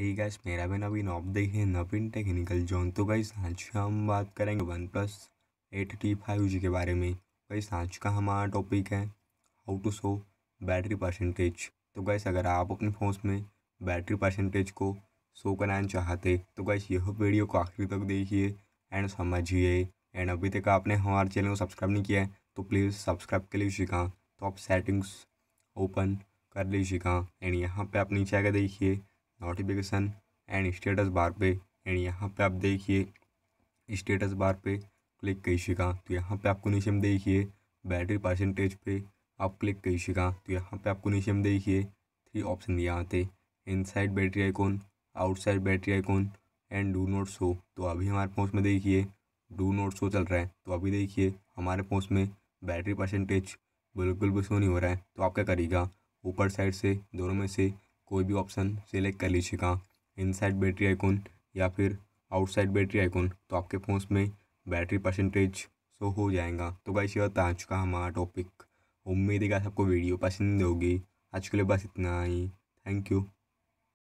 ही gas मेरा भी नवीन op देखिए नवीन टेक्निकल जोन तो गई आज हम बात करेंगे one plus eight T five G के बारे में गाइस आज का हमारा टॉपिक है how to show battery percentage तो गैस अगर आप अपने फ़ोन में बैटरी परसेंटेज को शो कराना चाहते तो गैस यह वीडियो को आखिर तक देखिए एंड समझिए एंड अभी तक आपने हमारे चैनल को सब्सक्राइब नहीं किया है तो प्लीज़ सब्सक्राइब कर लीजिएगा तो आप सेटिंग्स ओपन कर लीजिएगा एंड यहाँ पर आप नीचे आगे देखिए नोटिफिकेशन एंड स्टेटस बार पे एंड यहाँ पे आप देखिए स्टेटस बार पे क्लिक का तो यहाँ पे आपको नीचे में देखिए बैटरी परसेंटेज पे आप क्लिक का तो यहाँ पे आपको नीचे में देखिए थ्री ऑप्शन दिए आते inside battery icon outside battery icon and do not show तो अभी हमारे फोन में देखिए डू नोट शो चल रहा है तो अभी देखिए हमारे फोन में बैटरी परसेंटेज बिल्कुल भी शो नहीं हो रहा है तो आप क्या करिएगा ऊपर साइड से दोनों में से कोई भी ऑप्शन सेलेक्ट कर लीजिएगा इनसाइड बैटरी आइकॉन या फिर आउटसाइड बैटरी आइकॉन तो आपके फ़ोन में बैटरी परसेंटेज शो हो जाएगा तो गाइस ये आ चुका हमारा टॉपिक उम्मीद है आपको वीडियो पसंद होगी आज के लिए बस इतना ही थैंक यू